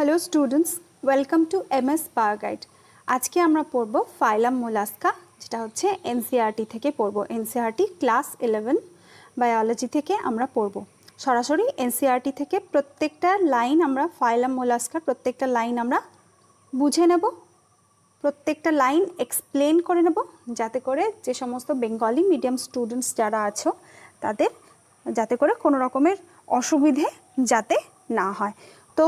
hello students welcome to M S power guide আজকে আমরা পড়ব ফাইলাম মোলাস্কা যেটা হচ্ছে এনসিআরটি e থেকে পড়ব এনসিআরটি ক্লাস ইলেভেন বায়োলজি থেকে আমরা পড়ব সরাসরি এনসিআরটি e থেকে প্রত্যেকটা লাইন আমরা ফাইলাম মোলাস্কার প্রত্যেকটা লাইন আমরা বুঝে নেব প্রত্যেকটা লাইন এক্সপ্লেন করে নেব যাতে করে যে সমস্ত বেঙ্গলি মিডিয়াম স্টুডেন্টস যারা আছো তাদের যাতে করে কোনো রকমের অসুবিধে যাতে না হয় তো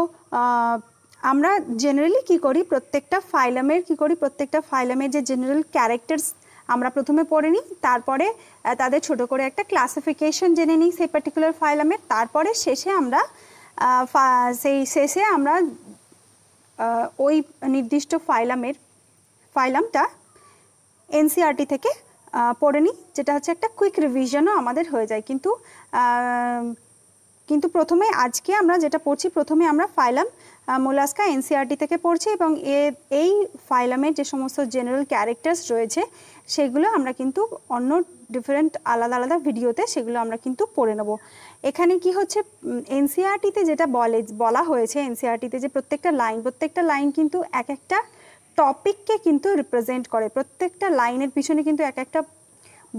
আমরা জেনারেলি কি করি প্রত্যেকটা ফাইলামের কি করি প্রত্যেকটা ফাইলামের যে জেনারেল ক্যারেক্টার্স আমরা প্রথমে পড়ে নিই তারপরে তাদের ছোট করে একটা ক্লাসিফিকেশন জেনে নিই সেই পার্টিকুলার ফাইলামের তারপরে শেষে আমরা সেই শেষে আমরা ওই নির্দিষ্ট ফাইলামের ফাইলামটা এনসিআরটি থেকে পড়ে নিই যেটা হচ্ছে একটা কুইক রিভিশনও আমাদের হয়ে যায় কিন্তু কিন্তু প্রথমে আজকে আমরা যেটা পড়ছি প্রথমে আমরা ফাইলাম মোলাস্কা এনসিআরটি থেকে পড়ছি এবং এ এই ফাইলামের যে সমস্ত জেনারেল ক্যারেক্টার্স রয়েছে সেগুলো আমরা কিন্তু অন্য ডিফারেন্ট আলাদা আলাদা ভিডিওতে সেগুলো আমরা কিন্তু পড়ে নেব এখানে কি হচ্ছে এনসিআরটিতে যেটা বলে বলা হয়েছে এনসিআরটিতে যে প্রত্যেকটা লাইন প্রত্যেকটা লাইন কিন্তু এক একটা টপিককে কিন্তু রিপ্রেজেন্ট করে প্রত্যেকটা লাইনের পিছনে কিন্তু এক একটা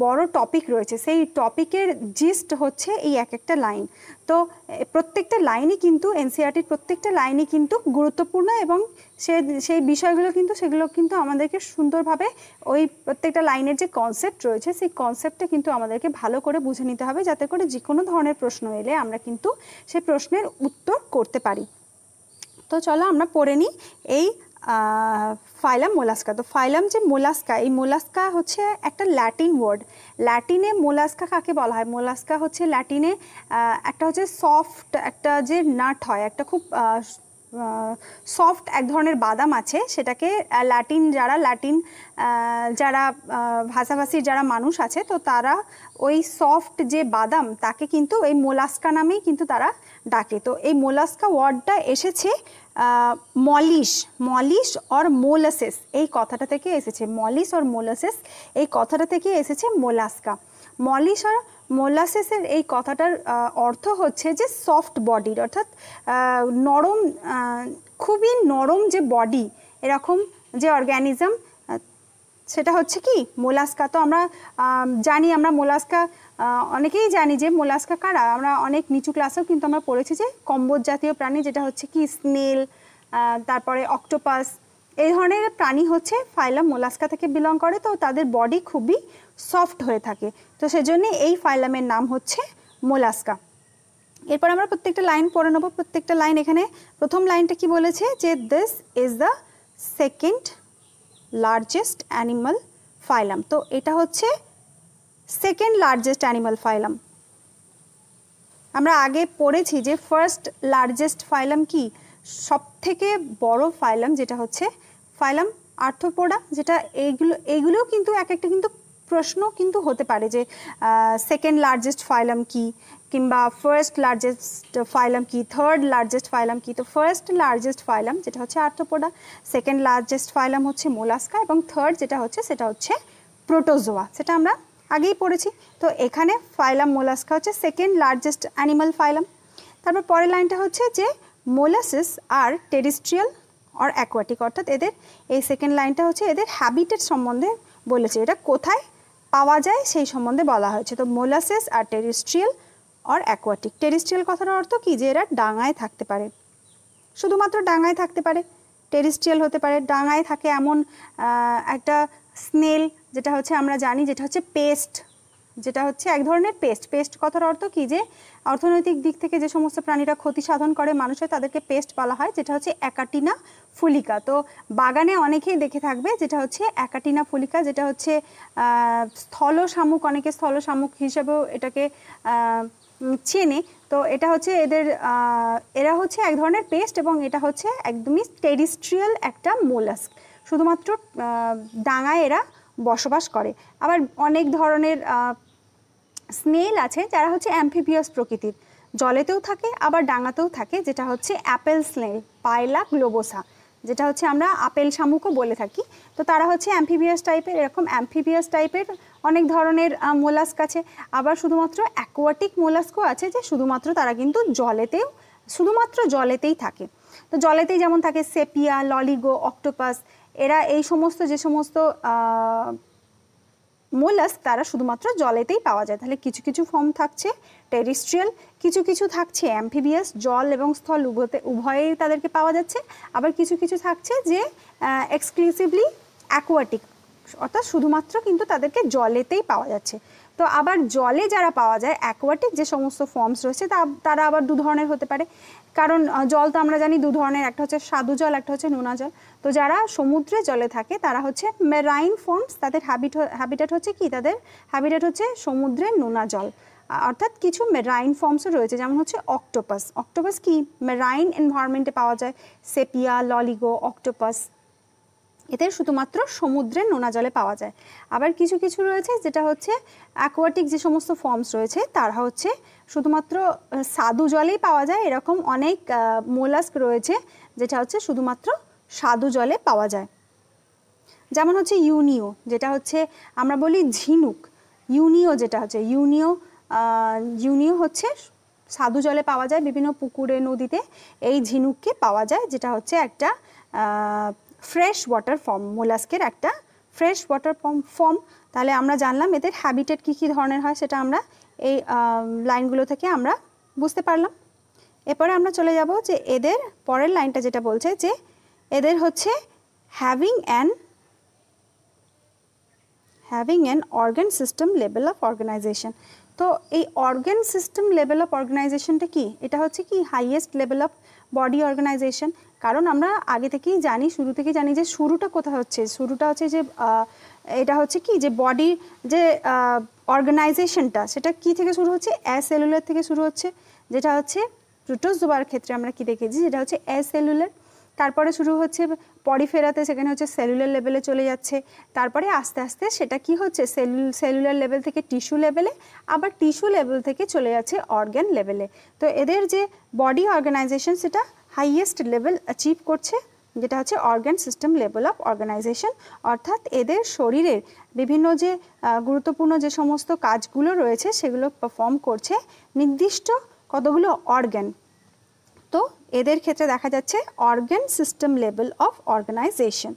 বড় টপিক রয়েছে সেই টপিকের জিস্ট হচ্ছে এই এক একটা লাইন তো প্রত্যেকটা লাইনই কিন্তু এনসিআরটির e প্রত্যেকটা লাইনই কিন্তু গুরুত্বপূর্ণ এবং সে সেই বিষয়গুলো কিন্তু সেগুলো কিন্তু আমাদেরকে সুন্দরভাবে ওই প্রত্যেকটা লাইনের যে কনসেপ্ট রয়েছে সেই কনসেপ্টটা কিন্তু আমাদেরকে ভালো করে বুঝে নিতে হবে যাতে করে যে কোনো ধরনের প্রশ্ন এলে আমরা কিন্তু সেই প্রশ্নের উত্তর করতে পারি তো চলো আমরা পড়ে নিই এই ফাইলাম মোলাস্কা তো ফাইলাম যে মোলাস্কা এই মোলাস্কা হচ্ছে একটা ল্যাটিন ওয়ার্ড ল্যাটিনে মোলাস্কা কাকে বলা হয় মোলাস্কা হচ্ছে ল্যাটিনে একটা হচ্ছে সফট একটা যে নাট হয় একটা খুব সফট এক ধরনের বাদাম আছে সেটাকে ল্যাটিন যারা ল্যাটিন যারা ভাষাভাষীর যারা মানুষ আছে তো তারা ওই সফট যে বাদাম তাকে কিন্তু এই মোলাস্কা নামেই কিন্তু তারা ডাকে তো এই মোলাস্কা ওয়ার্ডটা এসেছে মলিশ মলিশ অর মোলাসেস এই কথাটা থেকে এসেছে মলিশ অর মোলাসেস এই কথাটা থেকে এসেছে মোলাস্কা মলিশ আর মোলাসেসের এই কথাটার অর্থ হচ্ছে যে সফট বডির অর্থাৎ নরম খুবই নরম যে বডি এরকম যে অর্গ্যানিজম সেটা হচ্ছে কি মোলাস্কা তো আমরা জানি আমরা মোলাস্কা অনেকেই জানি যে মোলাস্কা কারা আমরা অনেক নিচু ক্লাসেও কিন্তু আমরা পড়েছি যে কম্বোজ জাতীয় প্রাণী যেটা হচ্ছে কি স্নেল তারপরে অক্টোপাস এই ধরনের প্রাণী হচ্ছে ফাইলাম মোলাস্কা থেকে বিলং করে তো তাদের বডি খুবই সফট হয়ে থাকে তো সেজন্য এই ফাইলামের নাম হচ্ছে মোলাস্কা এরপর আমরা প্রত্যেকটা লাইন পড়ে নেবো প্রত্যেকটা লাইন এখানে প্রথম লাইনটা কি বলেছে যে this is the second largest animal phylum তো এটা হচ্ছে সেকেন্ড লার্জেস্ট অ্যানিমাল ফাইলাম আমরা আগে পড়েছি যে ফার্স্ট লার্জেস্ট ফাইলাম কি সব থেকে বড় ফাইলাম যেটা হচ্ছে ফাইলাম আর্থপোডা যেটা এইগুলো এইগুলোও কিন্তু এক একটা কিন্তু প্রশ্ন কিন্তু হতে পারে যে সেকেন্ড লার্জেস্ট ফাইলাম কি কিংবা ফার্স্ট লার্জেস্ট ফাইলাম কি থার্ড লার্জেস্ট ফাইলাম কি তো ফার্স্ট লার্জেস্ট ফাইলাম যেটা হচ্ছে আর্থপোডা সেকেন্ড লার্জেস্ট ফাইলাম হচ্ছে মোলাস্কা এবং থার্ড যেটা হচ্ছে সেটা হচ্ছে প্রোটোজোয়া সেটা আমরা আগেই পড়েছি তো এখানে ফাইলাম মোলাস্কা হচ্ছে সেকেন্ড লার্জেস্ট অ্যানিমাল ফাইলাম তারপর পরের লাইনটা হচ্ছে যে মোলাসিস আর টেরিস্ট্রিয়াল অর অ্যাকোয়াটিক অর্থাৎ এদের এই সেকেন্ড লাইনটা হচ্ছে এদের হ্যাবিটেট সম্বন্ধে বলেছে এটা কোথায় পাওয়া যায় সেই সম্বন্ধে বলা হয়েছে তো মোলাসেস আর টেরিস্ট্রিয়াল অর অ্যাকোয়াটিক টেরিস্ট্রিয়াল কথার অর্থ কী যে এরা ডাঙায় থাকতে পারে শুধুমাত্র ডাঙায় থাকতে পারে টেরিস্ট্রিয়াল হতে পারে ডাঙায় থাকে এমন একটা স্নেল যেটা হচ্ছে আমরা জানি যেটা হচ্ছে পেস্ট যেটা হচ্ছে এক ধরনের পেস্ট পেস্ট কথার অর্থ কি যে অর্থনৈতিক দিক থেকে যে সমস্ত প্রাণীরা ক্ষতি সাধন করে মানুষের তাদেরকে পেস্ট বলা হয় যেটা হচ্ছে অ্যাকাটিনা ফুলিকা তো বাগানে অনেকেই দেখে থাকবে যেটা হচ্ছে অ্যাকাটিনা ফুলিকা যেটা হচ্ছে স্থল শামুক অনেকে স্থল শামুক হিসেবেও এটাকে চেনে তো এটা হচ্ছে এদের এরা হচ্ছে এক ধরনের পেস্ট এবং এটা হচ্ছে একদমই টেরিস্ট্রিয়াল একটা মোলাস্ক শুধুমাত্র ডাঙায় এরা বসবাস করে আবার অনেক ধরনের স্নেল আছে যারা হচ্ছে অ্যাম্ফিবিয়াস প্রকৃতির জলেতেও থাকে আবার ডাঙাতেও থাকে যেটা হচ্ছে অ্যাপেল স্নেল পায়লা গ্লোবোসা যেটা হচ্ছে আমরা আপেল শামুকও বলে থাকি তো তারা হচ্ছে অ্যাম্ফিবিয়াস টাইপের এরকম অ্যাম্ফিবিয়াস টাইপের অনেক ধরনের মোলাস্ক আছে আবার শুধুমাত্র অ্যাকোয়াটিক মোলাস্কও আছে যে শুধুমাত্র তারা কিন্তু জলেতেও শুধুমাত্র জলেতেই থাকে তো জলেতেই যেমন থাকে সেপিয়া ললিগো অক্টোপাস এরা এই সমস্ত যে সমস্ত মোলাস তারা শুধুমাত্র জলেতেই পাওয়া যায় তাহলে কিছু কিছু ফর্ম থাকছে টেরিস্ট্রিয়াল কিছু কিছু থাকছে অ্যাম্ফিবিয়াস জল এবং স্থল উভয়তে উভয়েই তাদেরকে পাওয়া যাচ্ছে আবার কিছু কিছু থাকছে যে এক্সক্লুসিভলি অ্যাকোয়াটিক অর্থাৎ শুধুমাত্র কিন্তু তাদেরকে জলেতেই পাওয়া যাচ্ছে তো আবার জলে যারা পাওয়া যায় অ্যাকোয়াটিক যে সমস্ত ফর্মস রয়েছে তা তারা আবার দু ধরনের হতে পারে কারণ জল তো আমরা জানি দু ধরনের একটা হচ্ছে স্বাদু জল একটা হচ্ছে নোনা জল তো যারা সমুদ্রে জলে থাকে তারা হচ্ছে মেরাইন ফর্মস তাদের হ্যাবিট হ্যাবিটেট হচ্ছে কি তাদের হ্যাবিটেট হচ্ছে সমুদ্রের নোনা জল অর্থাৎ কিছু মেরাইন ফর্মসও রয়েছে যেমন হচ্ছে অক্টোপাস অক্টোপাস কি মেরাইন এনভায়রনমেন্টে পাওয়া যায় সেপিয়া ললিগো অক্টোপাস এতে শুধুমাত্র সমুদ্রের নোনা জলে পাওয়া যায় আবার কিছু কিছু রয়েছে যেটা হচ্ছে অ্যাকোয়াটিক যে সমস্ত ফর্মস রয়েছে তারা হচ্ছে শুধুমাত্র স্বাদু জলেই পাওয়া যায় এরকম অনেক মোলাস্ক রয়েছে যেটা হচ্ছে শুধুমাত্র স্বাদু জলে পাওয়া যায় যেমন হচ্ছে ইউনিও যেটা হচ্ছে আমরা বলি ঝিনুক ইউনিও যেটা হচ্ছে ইউনিও ইউনিও হচ্ছে স্বাদু জলে পাওয়া যায় বিভিন্ন পুকুরে নদীতে এই ঝিনুককে পাওয়া যায় যেটা হচ্ছে একটা ফ্রেশ ওয়াটার ফর্ম মোলাস্কের একটা ফ্রেশ ওয়াটার ফর্ম তাহলে আমরা জানলাম এদের হ্যাবিটেট কী কী ধরনের হয় সেটা আমরা এই লাইনগুলো থেকে আমরা বুঝতে পারলাম এরপরে আমরা চলে যাব যে এদের পরের লাইনটা যেটা বলছে যে এদের হচ্ছে having an having an organ system level of organization তো এই অর্গান সিস্টেম লেভেল অফ অর্গানাইজেশনটা কি এটা হচ্ছে কি highest level of body organization কারণ আমরা আগে থেকেই জানি শুরু থেকে জানি যে শুরুটা কোথা হচ্ছে শুরুটা হচ্ছে যে এটা হচ্ছে কি যে বডি যে অর্গানাইজেশনটা সেটা কি থেকে শুরু হচ্ছে সেলুলার থেকে শুরু হচ্ছে যেটা হচ্ছে প্রোটোজোবার ক্ষেত্রে আমরা কি দেখেছি যেটা হচ্ছে সেলুলার তারপরে শুরু হচ্ছে পরি ফেরাতে সেখানে হচ্ছে সেলুলার লেভেলে চলে যাচ্ছে তারপরে আস্তে আস্তে সেটা কি হচ্ছে সেলুলার লেভেল থেকে টিস্যু লেভেলে আবার টিস্যু লেভেল থেকে চলে যাচ্ছে অর্গ্যান লেভেলে তো এদের যে বডি অর্গানাইজেশন সেটা হাইয়েস্ট লেভেল অ্যাচিভ করছে যেটা হচ্ছে organ system level of organization অর্থাৎ এদের শরীরের বিভিন্ন যে গুরুত্বপূর্ণ যে সমস্ত কাজগুলো রয়েছে সেগুলো পারফর্ম করছে নির্দিষ্ট কতগুলো অর্গ্যান এদের ক্ষেত্রে দেখা যাচ্ছে organ system level of organization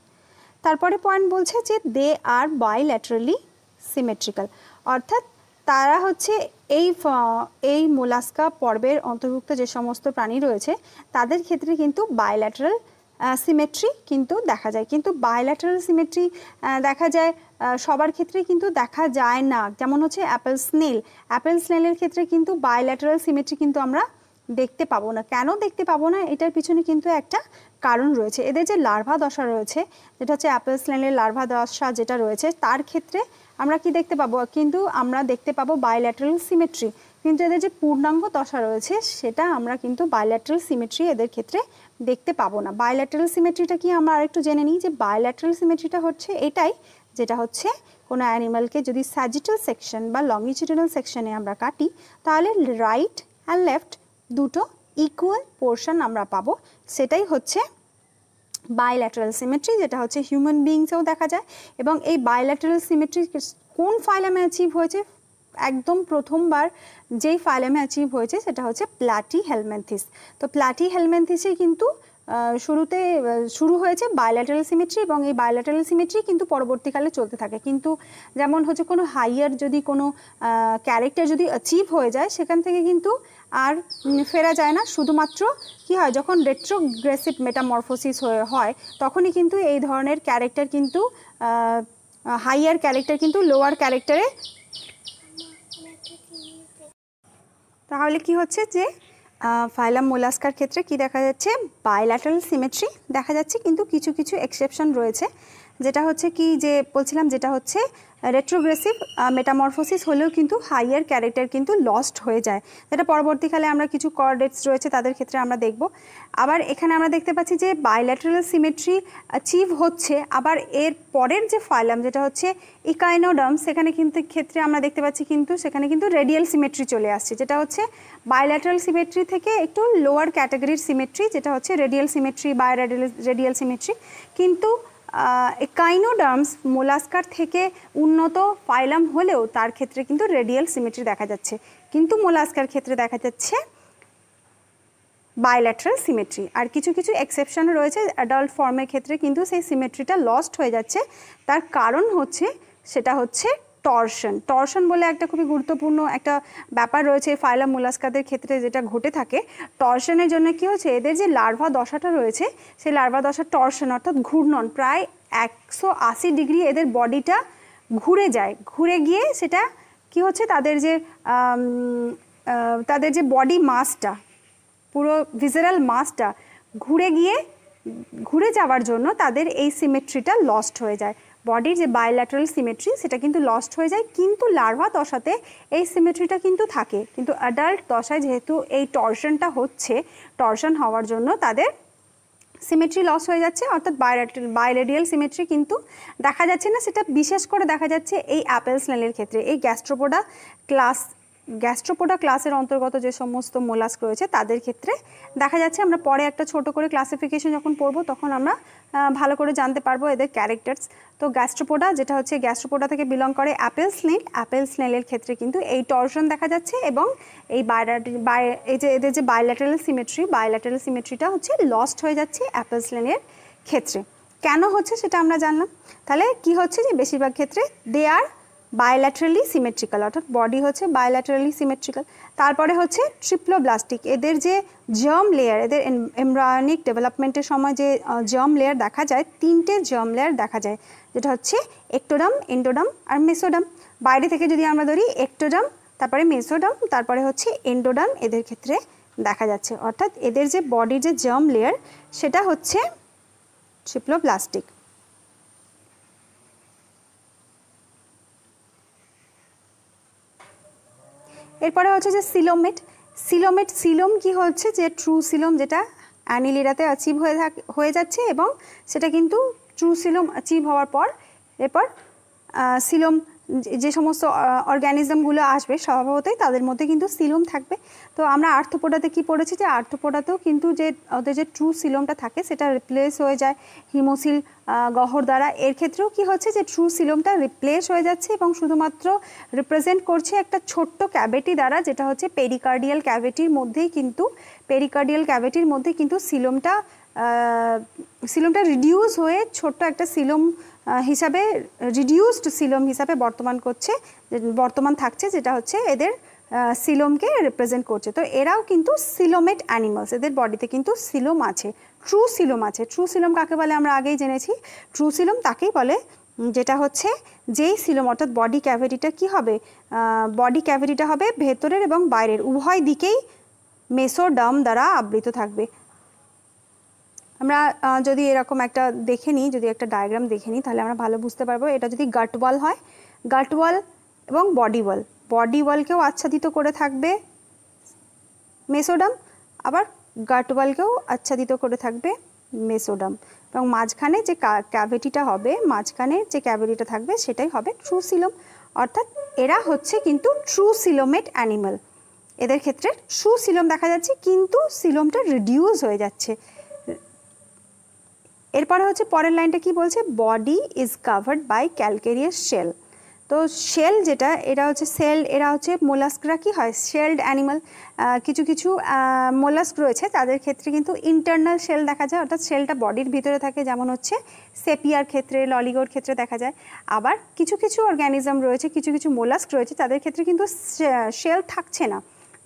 তারপরে পয়েন্ট বলছে যে দে আর বাইল্যাটারালি সিমেট্রিক্যাল অর্থাৎ তারা হচ্ছে এই এই মোলাস্কা পর্বের অন্তর্ভুক্ত যে সমস্ত প্রাণী রয়েছে তাদের ক্ষেত্রে কিন্তু বায়োল্যাটারাল সিমেট্রি কিন্তু দেখা যায় কিন্তু বায়োল্যাটারাল সিমেট্রি দেখা যায় সবার ক্ষেত্রে কিন্তু দেখা যায় না যেমন হচ্ছে অ্যাপেল স্নেল অ্যাপেল স্নেলের ক্ষেত্রে কিন্তু বায়োল্যাটারাল সিমেট্রি কিন্তু আমরা দেখতে পাবো না কেন দেখতে পাবো না এটার পিছনে কিন্তু একটা কারণ রয়েছে এদের যে লার্ভা দশা রয়েছে যেটা হচ্ছে অ্যাপেল স্ল্যান্ডের লার্ভা দশা যেটা রয়েছে তার ক্ষেত্রে আমরা কি দেখতে পাবো কিন্তু আমরা দেখতে পাবো বায়োল্যাট্রাল সিমেট্রি কিন্তু এদের যে পূর্ণাঙ্গ দশা রয়েছে সেটা আমরা কিন্তু বায়োল্যাট্রাল সিমেট্রি এদের ক্ষেত্রে দেখতে পাবো না বায়োল্যাট্রাল সিমেট্রিটা কি আমরা আরেকটু জেনে নিই যে বায়োল্যাট্রাল সিমেট্রিটা হচ্ছে এটাই যেটা হচ্ছে কোনো অ্যানিমালকে যদি স্যাজিটাল সেকশন বা লঙ্গিচিটিউডাল সেকশনে আমরা কাটি তাহলে রাইট অ্যান্ড লেফট দুটো ইকুয়াল পোর্শন আমরা পাবো সেটাই হচ্ছে বায়োল্যাটারাল সিমেট্রি যেটা হচ্ছে হিউম্যান বিইংসেও দেখা যায় এবং এই বায়োল্যাটারাল সিমেট্রি কোন ফাইলামে অ্যাচিভ হয়েছে একদম প্রথমবার যেই ফাইলামে অ্যাচিভ হয়েছে সেটা হচ্ছে প্লাটি হেলমেন্থিস তো প্লাটি হেলমেন্থিসে কিন্তু শুরুতে শুরু হয়েছে বায়োল্যাটারাল সিমেট্রি এবং এই বায়োল্যাটারাল সিমেট্রি কিন্তু পরবর্তীকালে চলতে থাকে কিন্তু যেমন হচ্ছে কোনো হাইয়ার যদি কোনো ক্যারেক্টার যদি অ্যাচিভ হয়ে যায় সেখান থেকে কিন্তু আর ফেরা যায় না শুধুমাত্র কি হয় যখন রেট্রোগ্রেসিভ মেটামরফোসিস হয় তখনই কিন্তু এই ধরনের ক্যারেক্টার কিন্তু হাইয়ার ক্যারেক্টার কিন্তু লোয়ার ক্যারেক্টারে তাহলে কি হচ্ছে যে ফাইলাম মোলাস্কার ক্ষেত্রে কি দেখা যাচ্ছে বায়োল্যাটারাল সিমেট্রি দেখা যাচ্ছে কিন্তু কিছু কিছু এক্সেপশন রয়েছে যেটা হচ্ছে কি যে বলছিলাম যেটা হচ্ছে রেট্রোগ্রেসিভ মেটামরফোসিস হলেও কিন্তু হাইয়ার ক্যারেক্টার কিন্তু লস্ট হয়ে যায় যেটা পরবর্তীকালে আমরা কিছু কর্ডেটস রয়েছে তাদের ক্ষেত্রে আমরা দেখব আবার এখানে আমরা দেখতে পাচ্ছি যে বায়োল্যাটারাল সিমেট্রি অ্যাচিভ হচ্ছে আবার এর পরের যে ফাইলাম যেটা হচ্ছে ইকাইনোডাম সেখানে কিন্তু ক্ষেত্রে আমরা দেখতে পাচ্ছি কিন্তু সেখানে কিন্তু রেডিয়াল সিমেট্রি চলে আসছে যেটা হচ্ছে বায়োল্যাটারাল সিমেট্রি থেকে একটু লোয়ার ক্যাটাগরির সিমেট্রি যেটা হচ্ছে radial symmetry biradial radial symmetry কিন্তু কাইনোডার্মস মোলাস্কার থেকে উন্নত ফাইলাম হলেও তার ক্ষেত্রে কিন্তু রেডিয়াল সিমেট্রি দেখা যাচ্ছে কিন্তু মোলাস্কার ক্ষেত্রে দেখা যাচ্ছে বায়োল্যাট্রাল সিমেট্রি আর কিছু কিছু এক্সেপশন রয়েছে অ্যাডাল্ট ফর্মের ক্ষেত্রে কিন্তু সেই সিমেট্রিটা লস্ট হয়ে যাচ্ছে তার কারণ হচ্ছে সেটা হচ্ছে টর্শন টর্শন বলে একটা খুবই গুরুত্বপূর্ণ একটা ব্যাপার রয়েছে ফাইলা মোলাস্কাদের ক্ষেত্রে যেটা ঘটে থাকে টর্শনের জন্য কি হচ্ছে এদের যে লার্ভা দশাটা রয়েছে সেই লার্ভা দশা টর্শন অর্থাৎ ঘূর্ণন প্রায় একশো আশি ডিগ্রি এদের বডিটা ঘুরে যায় ঘুরে গিয়ে সেটা কি হচ্ছে তাদের যে তাদের যে বডি মাসটা পুরো ভিজেরাল মাসটা ঘুরে গিয়ে ঘুরে যাওয়ার জন্য তাদের এই সিমেট্রিটা লস্ট হয়ে যায় বডির যে বায়োল্যাটারাল সিমেট্রি সেটা কিন্তু লস্ট হয়ে যায় কিন্তু লার্ভা দশাতে এই সিমেট্রিটা কিন্তু থাকে কিন্তু অ্যাডাল্ট দশায় যেহেতু এই টর্শনটা হচ্ছে টর্শন হওয়ার জন্য তাদের সিমেট্রি লস হয়ে যাচ্ছে অর্থাৎ বায়োলেডিয়াল সিমেট্রি কিন্তু দেখা যাচ্ছে না সেটা বিশেষ করে দেখা যাচ্ছে এই অ্যাপেল স্নেলের ক্ষেত্রে এই গ্যাস্ট্রোপোডা ক্লাস গ্যাস্ট্রোপোডা ক্লাসের অন্তর্গত যে সমস্ত মোলাস্ক রয়েছে তাদের ক্ষেত্রে দেখা যাচ্ছে আমরা পরে একটা ছোট করে ক্লাসিফিকেশন যখন পড়বো তখন আমরা ভালো করে জানতে পারবো এদের ক্যারেক্টার্স তো গ্যাস্ট্রোপোডা যেটা হচ্ছে গ্যাস্ট্রোপোডা থেকে বিলং করে অ্যাপেল স্নেল অ্যাপেল স্নেলের ক্ষেত্রে কিন্তু এই টর্শন দেখা যাচ্ছে এবং এই বাই এই যে এদের যে বায়োল্যাটারাল সিমেট্রি বায়োল্যাটারাল সিমেট্রিটা হচ্ছে লস্ট হয়ে যাচ্ছে অ্যাপেল স্নেলের ক্ষেত্রে কেন হচ্ছে সেটা আমরা জানলাম তাহলে কি হচ্ছে যে বেশিরভাগ ক্ষেত্রে দে আর বায়োল্যাটারালি সিমেট্রিক্যাল অর্থাৎ বডি হচ্ছে বায়োল্যাটারালি সিমেট্রিক্যাল তারপরে হচ্ছে ট্রিপ্লোব্লাস্টিক এদের যে জার্ম লেয়ার এদের এমব্রায়নিক ডেভেলপমেন্টের সময় যে জার্ম লেয়ার দেখা যায় তিনটে জার্ম লেয়ার দেখা যায় যেটা হচ্ছে একটোডাম এন্ডোডাম আর মেসোডাম বাইরে থেকে যদি আমরা ধরি একটোডাম তারপরে মেসোডাম তারপরে হচ্ছে এন্ডোডাম এদের ক্ষেত্রে দেখা যাচ্ছে অর্থাৎ এদের যে বডির যে জার্ম লেয়ার সেটা হচ্ছে ট্রিপ্লোপ্লাস্টিক এরপরে হচ্ছে যে সিলোমেট সিলোমেট সিলোম কি হচ্ছে যে ট্রু সিলোম যেটা অ্যানিলিরাতে অ্যাচিভ হয়ে থাক হয়ে যাচ্ছে এবং সেটা কিন্তু ট্রু সিলোম অ্যাচিভ হওয়ার পর এরপর সিলোম যে সমস্ত অর্গ্যানিজমগুলো আসবে স্বভাবতই তাদের মধ্যে কিন্তু সিলোম থাকবে তো আমরা আর্থপোডাতে কি পড়েছি যে আর্থপোডাতেও কিন্তু যে ওদের যে ট্রু সিলোমটা থাকে সেটা রিপ্লেস হয়ে যায় হিমোসিল গহর দ্বারা এর ক্ষেত্রেও কি হচ্ছে যে ট্রু সিলোমটা রিপ্লেস হয়ে যাচ্ছে এবং শুধুমাত্র রিপ্রেজেন্ট করছে একটা ছোট্ট ক্যাভেটি দ্বারা যেটা হচ্ছে পেরিকার্ডিয়াল ক্যাভেটির মধ্যেই কিন্তু পেরিকার্ডিয়াল ক্যাভেটির মধ্যে কিন্তু সিলোমটা সিলোমটা রিডিউস হয়ে ছোট্ট একটা সিলোম হিসাবে রিডিউসড সিলোম হিসাবে বর্তমান করছে বর্তমান থাকছে যেটা হচ্ছে এদের সিলোমকে রিপ্রেজেন্ট করছে তো এরাও কিন্তু সিলোমেট অ্যানিমালস এদের বডিতে কিন্তু সিলোম আছে ট্রু সিলোম আছে ট্রু সিলোম কাকে বলে আমরা আগেই জেনেছি ট্রু সিলোম তাকেই বলে যেটা হচ্ছে যেই সিলোম অর্থাৎ বডি ক্যাভিটিটা কি হবে বডি ক্যাভিটিটা হবে ভেতরের এবং বাইরের উভয় দিকেই মেসোডাম দ্বারা আবৃত থাকবে আমরা যদি এরকম একটা দেখে নিই যদি একটা ডায়াগ্রাম দেখে নিই তাহলে আমরা ভালো বুঝতে পারবো এটা যদি গাট ওয়াল হয় গাট ওয়াল এবং বডি ওয়াল বডি ওয়ালকেও আচ্ছাদিত করে থাকবে মেসোডাম আবার গাট ওয়ালকেও আচ্ছাদিত করে থাকবে মেসোডাম এবং মাঝখানে যে ক্যাভিটিটা হবে মাঝখানে যে ক্যাভিটিটা থাকবে সেটাই হবে ট্রু সিলোম অর্থাৎ এরা হচ্ছে কিন্তু ট্রু সিলোমেট অ্যানিমাল এদের ক্ষেত্রে সু সিলম দেখা যাচ্ছে কিন্তু সিলমটা রিডিউস হয়ে যাচ্ছে এরপরে হচ্ছে পরের লাইনটা কি বলছে body is covered by calcareous shell তো শেল যেটা এটা হচ্ছে সেল এরা হচ্ছে মোলাস্করা কি হয় শেলড অ্যানিমাল কিছু কিছু মোলাস্ক রয়েছে তাদের ক্ষেত্রে কিন্তু ইন্টারনাল শেল দেখা যায় অর্থাৎ শেলটা বডির ভিতরে থাকে যেমন হচ্ছে সেপিয়ার ক্ষেত্রে ললিগোর ক্ষেত্রে দেখা যায় আবার কিছু কিছু অর্গ্যানিজম রয়েছে কিছু কিছু মোলাস্ক রয়েছে তাদের ক্ষেত্রে কিন্তু শেল থাকছে না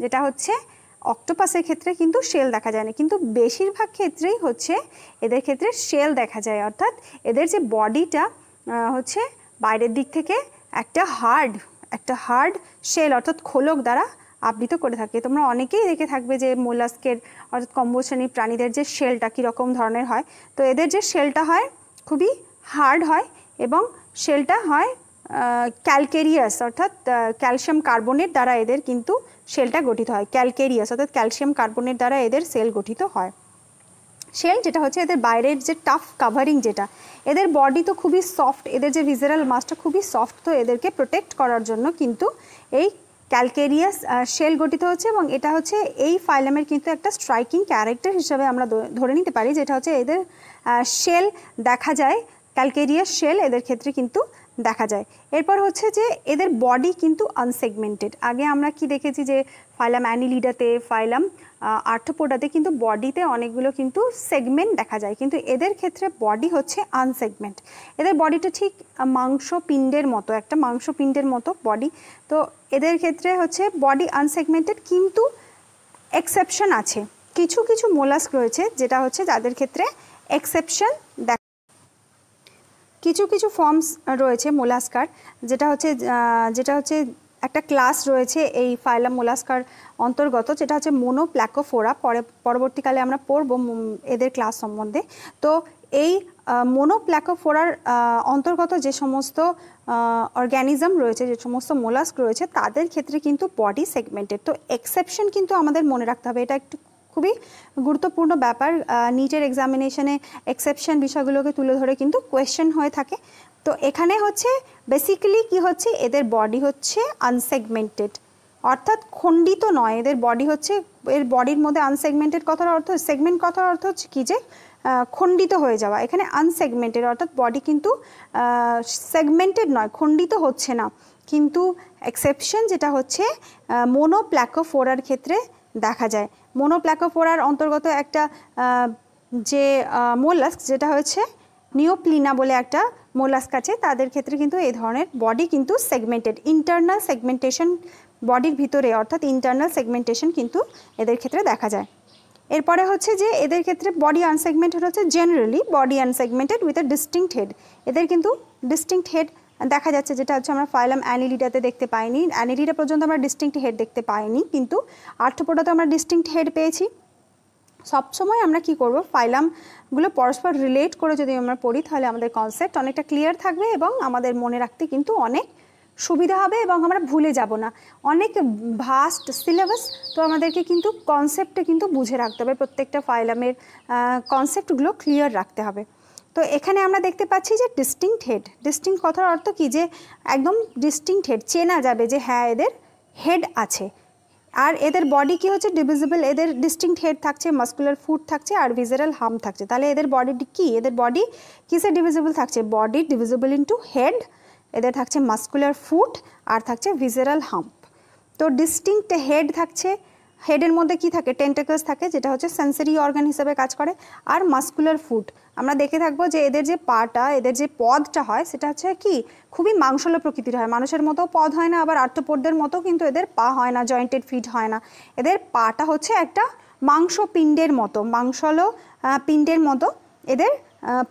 যেটা হচ্ছে অক্টোপাসের ক্ষেত্রে কিন্তু শেল দেখা যায় না কিন্তু বেশিরভাগ ক্ষেত্রেই হচ্ছে এদের ক্ষেত্রে শেল দেখা যায় অর্থাৎ এদের যে বডিটা হচ্ছে বাইরের দিক থেকে একটা হার্ড একটা হার্ড শেল অর্থাৎ খোলক দ্বারা আবৃত করে থাকে তোমরা অনেকেই দেখে থাকবে যে মোলাস্কের অর্থাৎ কম্বশ্রেণী প্রাণীদের যে শেলটা কীরকম ধরনের হয় তো এদের যে শেলটা হয় খুবই হার্ড হয় এবং শেলটা হয় ক্যালকেরিয়াস অর্থাৎ ক্যালসিয়াম কার্বনেট দ্বারা এদের কিন্তু সেলটা গঠিত হয় ক্যালকেরিয়াস অর্থাৎ ক্যালসিয়াম কার্বনের দ্বারা এদের সেল গঠিত হয় শেল যেটা হচ্ছে এদের বাইরের যে টাফ কাভারিং যেটা এদের বডি তো খুবই সফট এদের যে ভিজারাল মাসটা খুবই সফট তো এদেরকে প্রোটেক্ট করার জন্য কিন্তু এই ক্যালকেরিয়াস শেল গঠিত হচ্ছে এবং এটা হচ্ছে এই ফাইলামের কিন্তু একটা স্ট্রাইকিং ক্যারেক্টার হিসাবে আমরা ধরে নিতে পারি যেটা হচ্ছে এদের শেল দেখা যায় ক্যালকেরিয়াস শেল এদের ক্ষেত্রে কিন্তু দেখা যায় এরপর হচ্ছে যে এদের বডি কিন্তু আনসেগমেন্টেড আগে আমরা কি দেখেছি যে ফাইলাম অ্যানিলিডাতে ফাইলাম আর্থপোডাতে কিন্তু বডিতে অনেকগুলো কিন্তু সেগমেন্ট দেখা যায় কিন্তু এদের ক্ষেত্রে বডি হচ্ছে আনসেগমেন্ট এদের বডিটা ঠিক মাংসপিণ্ডের মতো একটা মাংসপিণ্ডের মতো বডি তো এদের ক্ষেত্রে হচ্ছে বডি আনসেগমেন্টেড কিন্তু এক্সেপশন আছে কিছু কিছু মোলাস্ক রয়েছে যেটা হচ্ছে যাদের ক্ষেত্রে এক্সেপশন দেখা কিছু কিছু ফর্মস রয়েছে মোলাস্কার যেটা হচ্ছে যেটা হচ্ছে একটা ক্লাস রয়েছে এই ফাইলাম মোলাস্কার অন্তর্গত যেটা হচ্ছে প্ল্যাকোফোরা পরে পরবর্তীকালে আমরা পড়ব এদের ক্লাস সম্বন্ধে তো এই প্ল্যাকোফোরার অন্তর্গত যে সমস্ত অর্গ্যানিজম রয়েছে যে সমস্ত মোলাস্ক রয়েছে তাদের ক্ষেত্রে কিন্তু বডি সেগমেন্টের তো এক্সেপশন কিন্তু আমাদের মনে রাখতে হবে এটা একটু খুবই গুরুত্বপূর্ণ ব্যাপার নিটের এক্সামিনেশনে এক্সেপশন বিষয়গুলোকে তুলে ধরে কিন্তু কোয়েশ্চেন হয়ে থাকে তো এখানে হচ্ছে বেসিক্যালি কি হচ্ছে এদের বডি হচ্ছে আনসেগমেন্টেড অর্থাৎ খণ্ডিত নয় এদের বডি হচ্ছে এর বডির মধ্যে আনসেগমেন্টেড কথার অর্থ সেগমেন্ট কথার অর্থ হচ্ছে কী যে খণ্ডিত হয়ে যাওয়া এখানে আনসেগমেন্টেড অর্থাৎ বডি কিন্তু সেগমেন্টেড নয় খণ্ডিত হচ্ছে না কিন্তু এক্সেপশন যেটা হচ্ছে মোনোপ্ল্যাকোফোরার ক্ষেত্রে দেখা যায় মোনোপ্ল্যাকোফোরার অন্তর্গত একটা যে মোলাস্ক যেটা হয়েছে নিওপ্লিনা বলে একটা মোলাস্ক আছে তাদের ক্ষেত্রে কিন্তু এই ধরনের বডি কিন্তু সেগমেন্টেড ইন্টারনাল সেগমেন্টেশন বডির ভিতরে অর্থাৎ ইন্টারনাল সেগমেন্টেশন কিন্তু এদের ক্ষেত্রে দেখা যায় এরপরে হচ্ছে যে এদের ক্ষেত্রে বডি আনসেগমেন্টেড হচ্ছে generally body unsegmented with a distinct head এদের কিন্তু ডিস্টিংক্ট হেড দেখা যাচ্ছে যেটা হচ্ছে আমরা ফাইলাম অ্যানিলিডাতে দেখতে পাইনি অ্যানিলিডা পর্যন্ত আমরা ডিস্টিংক্ট হেড দেখতে পাইনি কিন্তু আর্থপোডাতে আমরা ডিস্টিংক্ট হেড পেয়েছি সবসময় আমরা কি করব ফাইলামগুলো পরস্পর রিলেট করে যদি আমরা পড়ি তাহলে আমাদের কনসেপ্ট অনেকটা ক্লিয়ার থাকবে এবং আমাদের মনে রাখতে কিন্তু অনেক সুবিধা হবে এবং আমরা ভুলে যাব না অনেক ভাস্ট সিলেবাস তো আমাদেরকে কিন্তু কনসেপ্টে কিন্তু বুঝে রাখতে হবে প্রত্যেকটা ফাইলামের কনসেপ্টগুলো ক্লিয়ার রাখতে হবে তো এখানে আমরা দেখতে পাচ্ছি যে ডিস্টিংক্ট হেড ডিস্টিংক্ট কথার অর্থ কি যে একদম ডিস্টিংক্ট হেড চেনা যাবে যে হ্যাঁ এদের হেড আছে আর এদের বডি কি হচ্ছে ডিভিজিবল এদের ডিস্টিংক্ট হেড থাকছে মাস্কুলার ফুড থাকছে আর ভিজারাল হাম থাকছে তাহলে এদের বডি কি এদের বডি কিসে ডিভিজিবল থাকছে বডি ডিভিজিবল ইন্টু হেড এদের থাকছে মাস্কুলার ফুড আর থাকছে ভিজারাল হাম্প তো ডিস্টিংক্ট হেড থাকছে হেডের মধ্যে কি থাকে টেন্টেকলস থাকে যেটা হচ্ছে সেন্সারি অর্গান হিসেবে কাজ করে আর মাস্কুলার ফুট আমরা দেখে থাকবো যে এদের যে পাটা এদের যে পদটা হয় সেটা হচ্ছে কি খুবই মাংসল প্রকৃতির হয় মানুষের মতো পদ হয় না আবার আর্থপোর্ডদের মতো কিন্তু এদের পা হয় না জয়েন্টেড ফিট হয় না এদের পাটা হচ্ছে একটা মাংস পিণ্ডের মতো মাংসল পিণ্ডের মতো এদের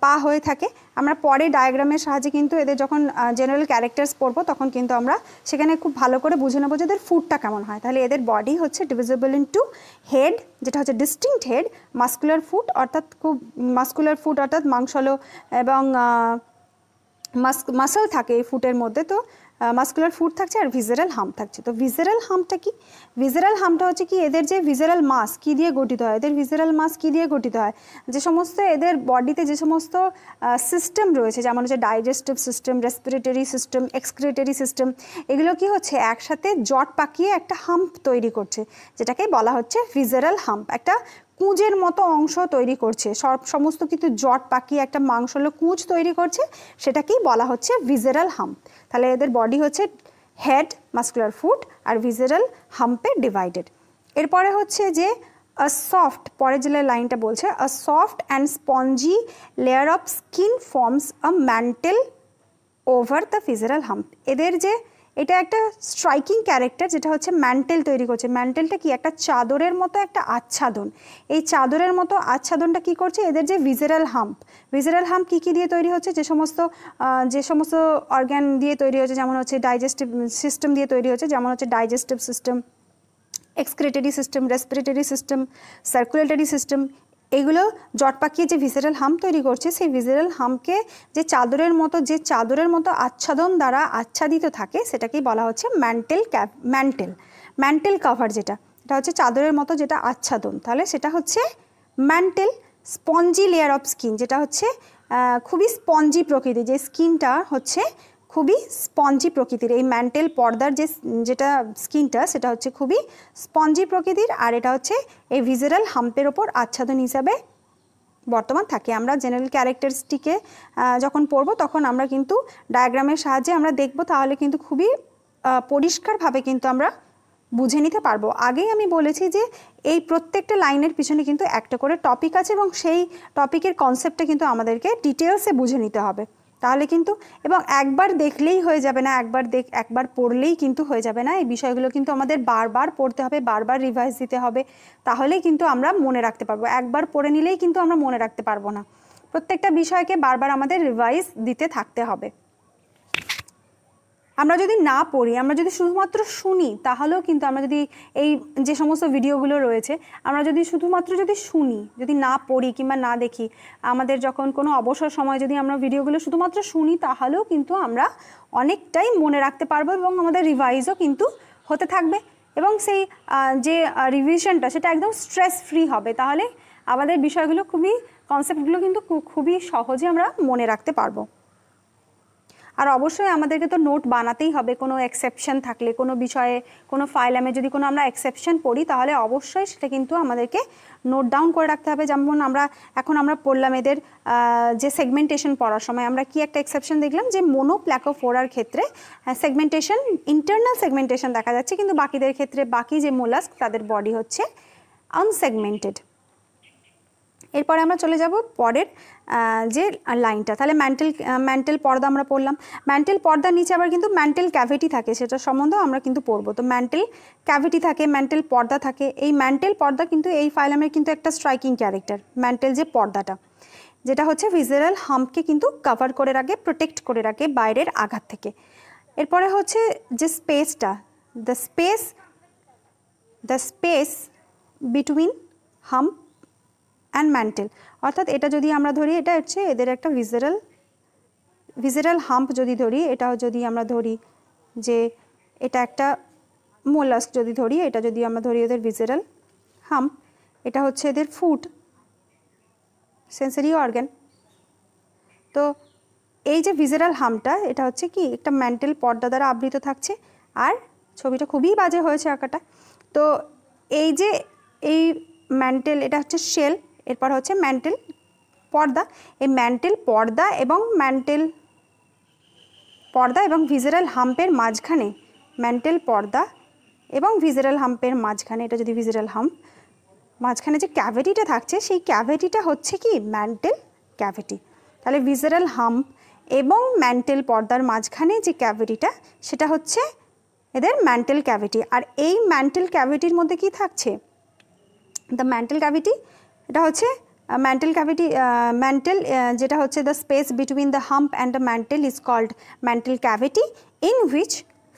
পা হয়ে থাকে আমরা পরে ডায়াগ্রামের সাহায্যে কিন্তু এদের যখন জেনারেল ক্যারেক্টার্স পড়বো তখন কিন্তু আমরা সেখানে খুব ভালো করে বুঝে নেবো যে এদের ফুডটা কেমন হয় তাহলে এদের বডি হচ্ছে ডিভিজিবল ইন টু হেড যেটা হচ্ছে ডিস্টিংক্ট হেড মাস্কুলার ফুড অর্থাৎ খুব মাস্কুলার ফুড অর্থাৎ মাংসল এবং মাস মাসল থাকে এই ফুটের মধ্যে তো মাস্কুলার ফুড থাকছে আর ভিজারেল হাম থাকছে তো ভিজেরাল হামটা কি ভিজারেল হামটা হচ্ছে কি এদের যে ভিজারেল মাস কি দিয়ে গঠিত হয় এদের ভিজারেল মাস কি দিয়ে গঠিত হয় যে সমস্ত এদের বডিতে যে সমস্ত সিস্টেম রয়েছে যেমন হচ্ছে digestive system respiratory system excretory system এগুলো কি হচ্ছে একসাথে জট পাকিয়ে একটা হাম্প তৈরি করছে যেটাকে বলা হচ্ছে ভিজারেল হাম্প একটা কুঁজের মতো অংশ তৈরি করছে সব সমস্ত কিছু জট পাকিয়ে একটা মাংসলো কুঁজ তৈরি করছে সেটাকেই বলা হচ্ছে ভিজেরাল হাম্প তাহলে এদের বডি হচ্ছে হেড মাস্কুলার ফুট আর ভিজেরাল হাম্পে ডিভাইডেড এরপরে হচ্ছে যে আ সফট পরের জেলার লাইনটা বলছে a soft and spongy layer of skin forms a mantle over the visceral hump এদের যে এটা একটা স্ট্রাইকিং ক্যারেক্টার যেটা হচ্ছে ম্যান্টেল তৈরি করছে ম্যান্টেলটা কি একটা চাদরের মতো একটা আচ্ছাদন এই চাদরের মতো আচ্ছাদনটা কি করছে এদের যে ভিজেরাল হাম্প ভিজেরাল হাম্প কী কী দিয়ে তৈরি হচ্ছে যে সমস্ত যে সমস্ত অর্গ্যান দিয়ে তৈরি হচ্ছে যেমন হচ্ছে ডাইজেস্টিভ সিস্টেম দিয়ে তৈরি হচ্ছে যেমন হচ্ছে digestive system excretory system respiratory system circulatory system এগুলো জট পাকিয়ে যে ভিজেরাল হাম তৈরি করছে সেই ভিজেরাল হামকে যে চাদরের মতো যে চাদরের মতো আচ্ছাদন দ্বারা আচ্ছাদিত থাকে সেটাকেই বলা হচ্ছে mantle cap mantle mantle cover যেটা এটা হচ্ছে চাদরের মতো যেটা আচ্ছাদন তাহলে সেটা হচ্ছে mantle spongy layer of skin যেটা হচ্ছে খুবই স্পঞ্জি প্রকৃতি যে স্কিনটা হচ্ছে খুবই স্পঞ্জি প্রকৃতির এই ম্যান্টেল পর্দার যে যেটা স্কিনটা সেটা হচ্ছে খুবই স্পঞ্জি প্রকৃতির আর এটা হচ্ছে এই ভিজেরাল হাম্পের ওপর আচ্ছাদন হিসাবে বর্তমান থাকে আমরা জেনারেল ক্যারেক্টারসটিকে যখন পড়বো তখন আমরা কিন্তু ডায়াগ্রামের সাহায্যে আমরা দেখব তাহলে কিন্তু খুবই পরিষ্কারভাবে কিন্তু আমরা বুঝে নিতে পারবো আগেই আমি বলেছি যে এই প্রত্যেকটা লাইনের পিছনে কিন্তু একটা করে টপিক আছে এবং সেই টপিকের কনসেপ্টটা কিন্তু আমাদেরকে ডিটেলসে বুঝে নিতে হবে তাহলে কিন্তু এবং একবার দেখলেই হয়ে যাবে না একবার দেখ একবার পড়লেই কিন্তু হয়ে যাবে না এই বিষয়গুলো কিন্তু আমাদের বারবার পড়তে হবে বারবার রিভাইজ দিতে হবে তাহলেই কিন্তু আমরা মনে রাখতে পারবো একবার পড়ে নিলেই কিন্তু আমরা মনে রাখতে পারবো না প্রত্যেকটা বিষয়কে বারবার আমাদের রিভাইজ দিতে থাকতে হবে আমরা যদি না পড়ি আমরা যদি শুধুমাত্র শুনি তাহলেও কিন্তু আমরা যদি এই যে সমস্ত ভিডিওগুলো রয়েছে আমরা যদি শুধুমাত্র যদি শুনি যদি না পড়ি কিংবা না দেখি আমাদের যখন কোনো অবসর সময় যদি আমরা ভিডিওগুলো শুধুমাত্র শুনি তাহলেও কিন্তু আমরা অনেকটাই মনে রাখতে পারবো এবং আমাদের রিভাইজও কিন্তু হতে থাকবে এবং সেই যে রিভিশনটা সেটা একদম স্ট্রেস ফ্রি হবে তাহলে আমাদের বিষয়গুলো খুবই কনসেপ্টগুলো কিন্তু খুবই সহজে আমরা মনে রাখতে পারবো আর অবশ্যই আমাদেরকে তো নোট বানাতেই হবে কোনো এক্সেপশন থাকলে কোনো বিষয়ে কোনো ফাইলামে যদি কোনো আমরা এক্সেপশন পড়ি তাহলে অবশ্যই সেটা কিন্তু আমাদেরকে নোট ডাউন করে রাখতে হবে যেমন আমরা এখন আমরা পড়লাম এদের যে সেগমেন্টেশন পড়ার সময় আমরা কি একটা এক্সেপশন দেখলাম যে মোনো প্ল্যাকোফোরার ক্ষেত্রে সেগমেন্টেশন ইন্টারনাল সেগমেন্টেশন দেখা যাচ্ছে কিন্তু বাকিদের ক্ষেত্রে বাকি যে মোলাস্ক তাদের বডি হচ্ছে আনসেগমেন্টেড এরপরে আমরা চলে যাব পরের যে লাইনটা তাহলে ম্যান্টেল ম্যান্টেল পর্দা আমরা পড়লাম ম্যান্টেল পর্দার নিচে আবার কিন্তু ম্যান্টেল ক্যাভিটি থাকে সেটা সম্বন্ধেও আমরা কিন্তু পড়বো তো ম্যান্টেল ক্যাভিটি থাকে ম্যান্টেল পর্দা থাকে এই ম্যান্টেল পর্দা কিন্তু এই ফাইলামের কিন্তু একটা স্ট্রাইকিং ক্যারেক্টার ম্যান্টেল যে পর্দাটা যেটা হচ্ছে ভিজেরাল হাম্পকে কিন্তু কভার করে রাখে প্রোটেক্ট করে রাখে বাইরের আঘাত থেকে এরপরে হচ্ছে যে স্পেসটা the space the space between hump and mantle অর্থাৎ এটা যদি আমরা ধরি এটা হচ্ছে এদের একটা ভিজারাল ভিজারাল হাম্প যদি ধরি এটাও যদি আমরা ধরি যে এটা একটা মোলাস্ক যদি ধরি এটা যদি আমরা ধরি এদের ভিজারাল হাম্প এটা হচ্ছে এদের ফুড সেন্সারি অর্গ্যান তো এই যে ভিজারাল হাম্পটা এটা হচ্ছে কি একটা ম্যান্টেল পর্দা দ্বারা আবৃত থাকছে আর ছবিটা খুবই বাজে হয়েছে আঁকাটা তো এই যে এই ম্যান্টেল এটা হচ্ছে শেল এরপর হচ্ছে ম্যান্টেল পর্দা এই ম্যান্টেল পর্দা এবং ম্যান্টেল পর্দা এবং ভিজেরাল হাম্পের মাঝখানে ম্যান্টেল পর্দা এবং ভিজেরাল হাম্পের মাঝখানে এটা যদি ভিজেরাল হাম্প মাঝখানে যে ক্যাভিটিটা থাকছে সেই ক্যাভিটিটা হচ্ছে কি ম্যান্টেল ক্যাভিটি তাহলে ভিজেরাল হাম্প এবং ম্যান্টেল পর্দার মাঝখানে যে ক্যাভিটিটা সেটা হচ্ছে এদের ম্যান্টেল ক্যাভিটি আর এই ম্যান্টেল ক্যাভিটির মধ্যে কি থাকছে দ্য ম্যান্টেল ক্যাভিটি এটা হচ্ছে ম্যান্টেল ক্যাভিটি ম্যান্টেল যেটা হচ্ছে the space between the hump and the mantle is called mantle cavity in which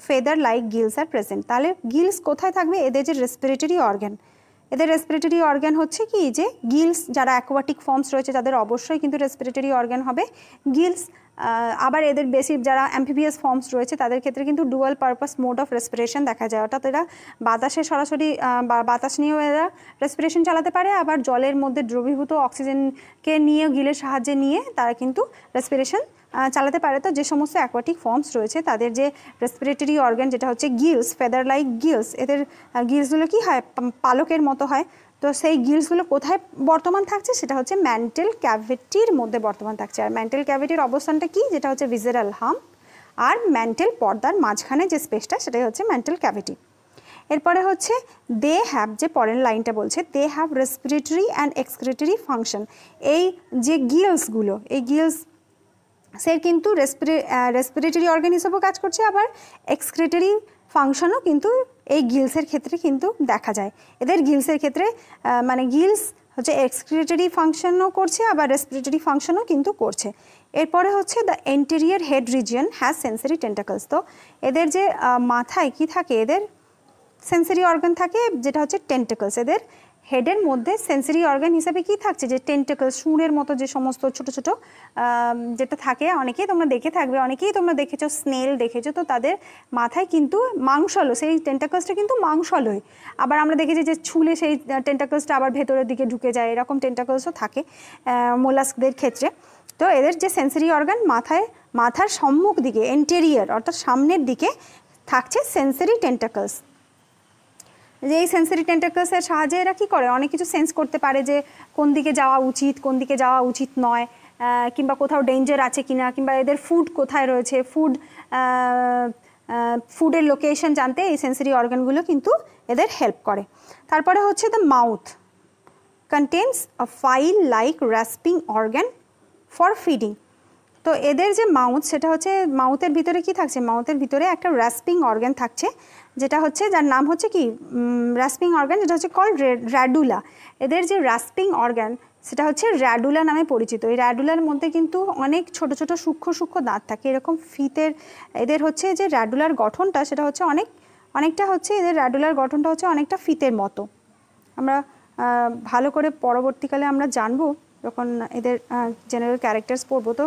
feather like gills are present তাহলে গিলস কোথায় থাকবে এদের যে রেসপিরেটরি অর্গ্যান এদের রেসপিরেটরি অর্গ্যান হচ্ছে কি যে গিলস যারা অ্যাকোয়াটিক ফর্মস রয়েছে তাদের অবশ্যই কিন্তু রেসপিরেটরি অর্গ্যান হবে গিলস আবার এদের বেশি যারা অ্যাম্পিভিয়াস ফর্মস রয়েছে তাদের ক্ষেত্রে কিন্তু dual purpose mode of respiration দেখা যায় অর্থাৎ এরা বাতাসে সরাসরি বাতাস নিয়েও এরা রেসপিরেশন চালাতে পারে আবার জলের মধ্যে দ্রবীভূত অক্সিজেনকে নিয়ে গিলের সাহায্যে নিয়ে তারা কিন্তু রেসপিরেশন চালাতে পারে তো যে সমস্ত অ্যাকোয়াটিক ফর্মস রয়েছে তাদের যে রেসপিরেটরি অর্গান যেটা হচ্ছে গিলস ফেদার লাইক গিলস এদের গিলসগুলো কী হয় পালকের মতো হয় তো সেই গিলসগুলো কোথায় বর্তমান থাকছে সেটা হচ্ছে ম্যান্টেল ক্যাভিটির মধ্যে বর্তমান থাকছে আর ম্যান্টেল ক্যাভিটির অবস্থানটা কি যেটা হচ্ছে ভিজেরাল হাম আর ম্যান্টেল পর্দার মাঝখানে যে স্পেসটা সেটাই হচ্ছে ম্যান্টেল ক্যাভিটি এরপরে হচ্ছে দে হ্যাভ যে পরের লাইনটা বলছে they have respiratory and excretory function এই যে গিলসগুলো এই গিলস সে কিন্তু রেসপিরে রেসপিরেটরি হিসেবেও কাজ করছে আবার এক্সক্রেটরি ফাংশনও কিন্তু এই গিলসের ক্ষেত্রে কিন্তু দেখা যায় এদের গিলসের ক্ষেত্রে মানে গিলস হচ্ছে এক্সক্রিটারি ফাংশনও করছে আবার রেসপিরেটারি ফাংশনও কিন্তু করছে এরপরে হচ্ছে the anterior head region has sensory tentacles তো এদের যে মাথায় কি থাকে এদের সেন্সারি অর্গান থাকে যেটা হচ্ছে টেন্টাকলস এদের হেডের মধ্যে সেন্সরি অর্গান হিসাবে কি থাকছে যে টেন্টেকল শুঁড়ের মতো যে সমস্ত ছোট ছোট যেটা থাকে অনেকেই তোমরা দেখে থাকবে অনেকেই তোমরা দেখেছো স্নেল দেখেছো তো তাদের মাথায় কিন্তু মাংসলো সেই টেন্টাকলসটা কিন্তু মাংসলই আবার আমরা দেখেছি যে ছুলে সেই টেন্টাকলসটা আবার ভেতরের দিকে ঢুকে যায় এরকম টেন্টাকলসও থাকে মোলাস্কদের ক্ষেত্রে তো এদের যে সেন্সরি অর্গান মাথায় মাথার সম্মুখ দিকে এন্টেরিয়ার অর্থাৎ সামনের দিকে থাকছে সেন্সরি টেন্টাকলস যে এই সেন্সারি টেন্টাকলসের সাহায্যে এরা কী করে অনেক কিছু সেন্স করতে পারে যে কোন দিকে যাওয়া উচিত কোন দিকে যাওয়া উচিত নয় কিংবা কোথাও ডেঞ্জার আছে কি না কিংবা এদের ফুড কোথায় রয়েছে ফুড ফুডের লোকেশন জানতে এই সেন্সারি অর্গানগুলো কিন্তু এদের হেল্প করে তারপরে হচ্ছে the mouth contains a file like rasping organ for feeding তো এদের যে মাউথ সেটা হচ্ছে মাউথের ভিতরে কি থাকছে মাউথের ভিতরে একটা র্যাসপিং অর্গ্যান থাকছে যেটা হচ্ছে যার নাম হচ্ছে কি রাস্পিং অর্গান যেটা হচ্ছে কল র্যাডুলা এদের যে রাস্পিং অর্গান সেটা হচ্ছে র্যাডুলা নামে পরিচিত এই র্যাডুলার মধ্যে কিন্তু অনেক ছোট ছোট সূক্ষ্ম সূক্ষ্ম দাঁত থাকে এরকম ফিতের এদের হচ্ছে যে র্যাডুলার গঠনটা সেটা হচ্ছে অনেক অনেকটা হচ্ছে এদের র্যাডুলার গঠনটা হচ্ছে অনেকটা ফিতের মতো আমরা ভালো করে পরবর্তীকালে আমরা জানবো যখন এদের জেনারেল ক্যারেক্টার্স পড়বো তো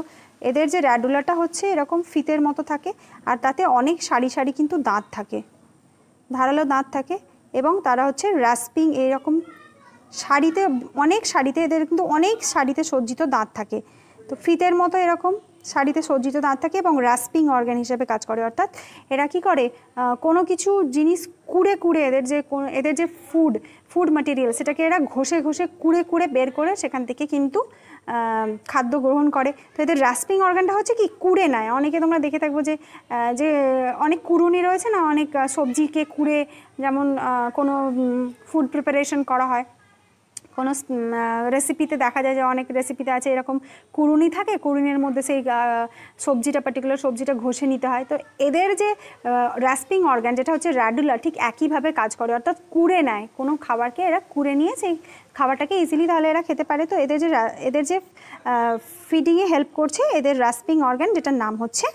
এদের যে র্যাডুলাটা হচ্ছে এরকম ফিতের মতো থাকে আর তাতে অনেক সারি সারি কিন্তু দাঁত থাকে ধারালো দাঁত থাকে এবং তারা হচ্ছে র্যাসপিং এইরকম শাড়িতে অনেক শাড়িতে এদের কিন্তু অনেক শাড়িতে সজ্জিত দাঁত থাকে তো ফিতের মতো এরকম শাড়িতে সজ্জিত দাঁত থাকে এবং র্যাসপিং অর্গান হিসেবে কাজ করে অর্থাৎ এরা কি করে কোনো কিছু জিনিস কুড়ে কুড়ে এদের যে এদের যে ফুড ফুড ম্যাটেরিয়াল সেটাকে এরা ঘষে ঘষে কুড়ে কুড়ে বের করে সেখান থেকে কিন্তু খাদ্য গ্রহণ করে তো এদের রাস্পিং অর্গানটা হচ্ছে কি কুড়ে নেয় অনেকে তোমরা দেখে থাকবো যে যে অনেক কুড়ুনি রয়েছে না অনেক সবজিকে কুড়ে যেমন কোনো ফুড প্রিপারেশন করা হয় কোনো রেসিপিতে দেখা যায় যে অনেক রেসিপিতে আছে এরকম কুড়ুনি থাকে কুড়ুনির মধ্যে সেই সবজিটা পার্টিকুলার সবজিটা ঘষে নিতে হয় তো এদের যে র্যাসপিং অর্গ্যান যেটা হচ্ছে র্যাডুলা ঠিক একইভাবে কাজ করে অর্থাৎ কুড়ে নেয় কোনো খাবারকে এরা কুড়ে নিয়ে সেই খাবারটাকে ইজিলি তাহলে এরা খেতে পারে তো এদের যে এদের যে ফিডিংয়ে হেল্প করছে এদের র্যাসপিং অর্গ্যান যেটার নাম হচ্ছে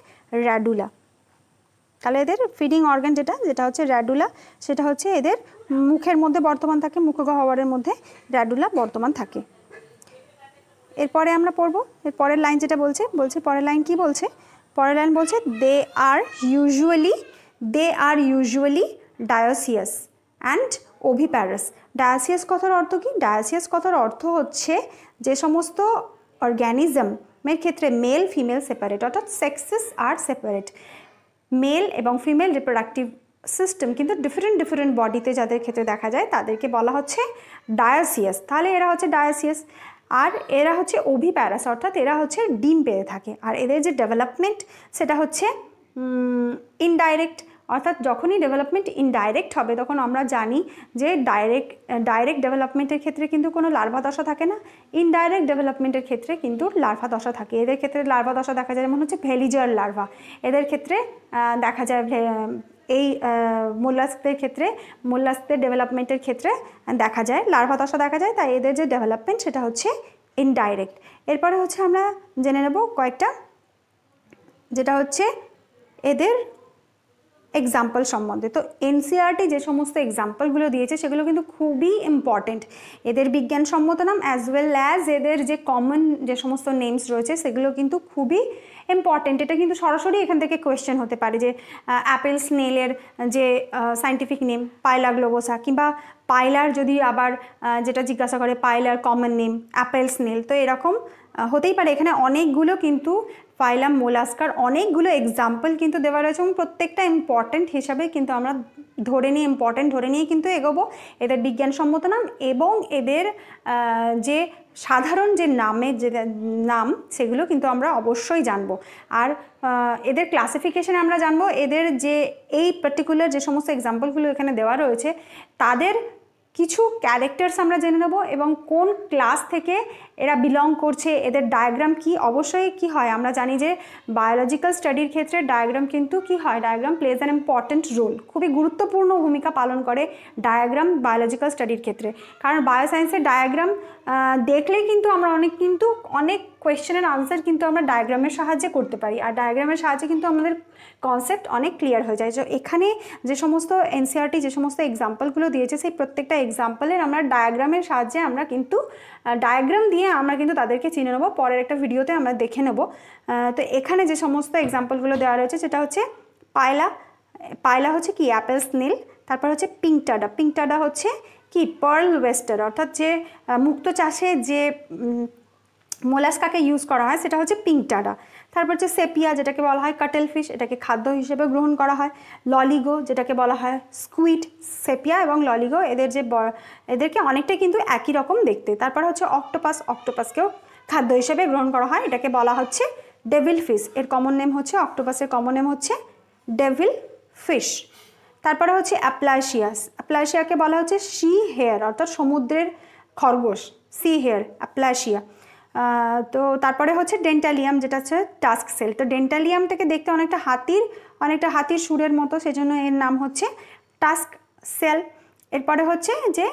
র্যাডুলা তাহলে এদের ফিডিং অর্গান যেটা যেটা হচ্ছে র্যাডুলা সেটা হচ্ছে এদের মুখের মধ্যে বর্তমান থাকে মুখগহ্বরের মধ্যে র্যাডুলা বর্তমান থাকে এরপরে আমরা পড়ব এর পরের লাইন যেটা বলছে বলছে পরের লাইন কি বলছে পরের লাইন বলছে they are usually they are usually dioecious and oviparous dioecious কথার অর্থ কি ডায়াসিয়াস কথার অর্থ হচ্ছে যে সমস্ত অর্গ্যানিজমের ক্ষেত্রে মেল ফিমেল সেপারেট অর্থাৎ সেক্সেস আর সেপারেট মেল এবং ফিমেল রিপ্রোডাক্টিভ সিস্টেম কিন্তু ডিফারেন্ট ডিফারেন্ট বডিতে যাদের ক্ষেত্রে দেখা যায় তাদেরকে বলা হচ্ছে ডায়াসিয়াস তাহলে এরা হচ্ছে ডায়াসিয়াস আর এরা হচ্ছে প্যারাস অর্থাৎ এরা হচ্ছে ডিম পেয়ে থাকে আর এদের যে ডেভেলপমেন্ট সেটা হচ্ছে ইনডাইরেক্ট অর্থাৎ যখনই ডেভেলপমেন্ট ইনডাইরেক্ট হবে তখন আমরা জানি যে ডাইরেক্ট ডাইরেক্ট ডেভেলপমেন্টের ক্ষেত্রে কিন্তু কোনো লার্ভা দশা থাকে না ইনডাইরেক্ট ডেভেলপমেন্টের ক্ষেত্রে কিন্তু লার্ভা দশা থাকে এদের ক্ষেত্রে লার্ভা দশা দেখা যায় যেমন হচ্ছে ভেলিজার লার্ভা এদের ক্ষেত্রে দেখা যায় এই মোল্লাস্কদের ক্ষেত্রে মোল্লাস্কদের ডেভেলপমেন্টের ক্ষেত্রে দেখা যায় লার্ভা দশা দেখা যায় তাই এদের যে ডেভেলপমেন্ট সেটা হচ্ছে ইনডাইরেক্ট এরপরে হচ্ছে আমরা জেনে নেব কয়েকটা যেটা হচ্ছে এদের এক্সাম্পল সম্বন্ধে তো এনসিআরটি e যে সমস্ত এক্সাম্পলগুলো দিয়েছে সেগুলো কিন্তু খুবই ইম্পর্ট্যান্ট এদের বিজ্ঞান সম্মত নাম অ্যাজ ওয়েল অ্যাজ এদের যে কমন যে সমস্ত নেমস রয়েছে সেগুলো কিন্তু খুবই ইম্পর্ট্যান্ট এটা কিন্তু সরাসরি এখান থেকে কোয়েশ্চেন হতে পারে যে অ্যাপেল স্নেলের যে সাইন্টিফিক নেম পাইলা গ্লোবোসা কিংবা পাইলার যদি আবার যেটা জিজ্ঞাসা করে পাইলার কমন নেম অ্যাপেল স্নেল তো এরকম হতেই পারে এখানে অনেকগুলো কিন্তু ফাইলাম মোলাস্কার অনেকগুলো এক্সাম্পল কিন্তু দেওয়া রয়েছে এবং প্রত্যেকটা ইম্পর্ট্যান্ট হিসাবে কিন্তু আমরা ধরে নিয়ে ইম্পর্ট্যান্ট ধরে নিয়ে কিন্তু এগোবো এদের বিজ্ঞানসম্মত নাম এবং এদের যে সাধারণ যে নামের যে নাম সেগুলো কিন্তু আমরা অবশ্যই জানবো আর এদের ক্লাসিফিকেশান আমরা জানবো এদের যে এই পার্টিকুলার যে সমস্ত এক্সাম্পলগুলো এখানে দেওয়া রয়েছে তাদের কিছু ক্যারেক্টার্স আমরা জেনে নেব এবং কোন ক্লাস থেকে এরা বিলং করছে এদের ডায়াগ্রাম কি অবশ্যই কি হয় আমরা জানি যে বায়োলজিক্যাল স্টাডির ক্ষেত্রে ডায়াগ্রাম কিন্তু কি হয় diagram plays an important role খুবই গুরুত্বপূর্ণ ভূমিকা পালন করে ডায়াগ্রাম বায়োলজিক্যাল স্টাডির ক্ষেত্রে কারণ বায়োসায়েন্সের ডায়াগ্রাম দেখলেই কিন্তু আমরা অনেক কিন্তু অনেক কোয়েশ্চেনের আনসার কিন্তু আমরা ডায়াগ্রামের সাহায্যে করতে পারি আর ডায়াগ্রামের সাহায্যে কিন্তু আমাদের কনসেপ্ট অনেক ক্লিয়ার হয়ে যায় এখানে যে সমস্ত এনসিআরটি e যে সমস্ত এক্সাম্পলগুলো দিয়েছে সেই প্রত্যেকটা এক্সাম্পলের আমরা ডায়াগ্রামের সাহায্যে আমরা কিন্তু ডায়াগ্রাম দিয়ে আমরা কিন্তু তাদেরকে চিনে নেবো পরের একটা ভিডিওতে আমরা দেখে নেব তো এখানে যে সমস্ত এক্সাম্পলগুলো দেওয়া রয়েছে সেটা হচ্ছে পায়লা পায়লা হচ্ছে কি অ্যাপেল স্নেল তারপর হচ্ছে পিঙ্ক টাডা হচ্ছে কি পার্ল ওয়েস্টার অর্থাৎ যে মুক্ত চাষে যে মোলাস্কাকে ইউজ করা হয় সেটা হচ্ছে পিংটাডা তারপর হচ্ছে সেপিয়া যেটাকে বলা হয় কাটেল ফিশ এটাকে খাদ্য হিসেবে গ্রহণ করা হয় ললিগো যেটাকে বলা হয় স্কুইট সেপিয়া এবং ললিগো এদের যে এদেরকে অনেকটা কিন্তু একই রকম দেখতে তারপর হচ্ছে অক্টোপাস অক্টোপাসকেও খাদ্য হিসেবে গ্রহণ করা হয় এটাকে বলা হচ্ছে ডেভিল ফিশ এর কমন নেম হচ্ছে অক্টোপাসের কমন নেম হচ্ছে ডেভিল ফিশ তারপরে হচ্ছে অ্যাপ্লাইশিয়াস অ্যাপ্লাইশিয়াকে বলা হচ্ছে সি হেয়ার অর্থাৎ সমুদ্রের খরগোশ সি হেয়ার অ্যাপ্লাইশিয়া তো তারপরে হচ্ছে ডেন্টালিয়াম যেটা হচ্ছে টাস্ক সেল তো ডেন্টালিয়াম থেকে দেখতে অনেকটা হাতির অনেকটা হাতির সুরের মতো সেজন্য এর নাম হচ্ছে টাস্ক সেল এরপরে হচ্ছে যে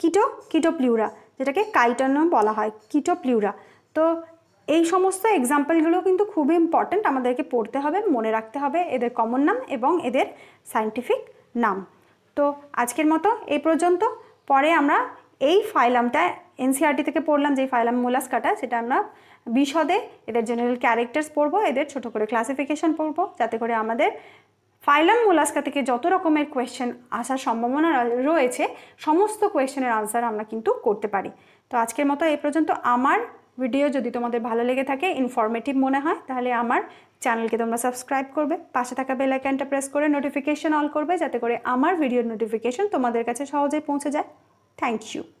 কিটো কিটোপ্লিউরা যেটাকে কাইটনও বলা হয় কিটোপ্লিউরা তো এই সমস্ত এক্সাম্পলগুলো কিন্তু খুবই ইম্পর্ট্যান্ট আমাদেরকে পড়তে হবে মনে রাখতে হবে এদের কমন নাম এবং এদের সায়েন্টিফিক নাম তো আজকের মতো এই পর্যন্ত পরে আমরা এই ফাইলামটা এনসিআরটি থেকে পড়লাম যে ফাইলাম মোলাস্কাটা সেটা আমরা বিশদে এদের জেনারেল ক্যারেক্টার্স পড়বো এদের ছোট করে ক্লাসিফিকেশন পড়বো যাতে করে আমাদের ফাইলাম মোলাস্কা থেকে যত রকমের কোয়েশ্চেন আসার সম্ভাবনা রয়েছে সমস্ত কোয়েশ্চেনের আনসার আমরা কিন্তু করতে পারি তো আজকের মতো এই পর্যন্ত আমার ভিডিও যদি তোমাদের ভালো লেগে থাকে ইনফরমেটিভ মনে হয় তাহলে আমার চ্যানেলকে তোমরা সাবস্ক্রাইব করবে পাশে থাকা বেল আইকনটা প্রেস করে নোটিফিকেশন অল করবে যাতে করে আমার ভিডিওর নোটিফিকেশন তোমাদের কাছে সহজেই পৌঁছে যায় থ্যাংক ইউ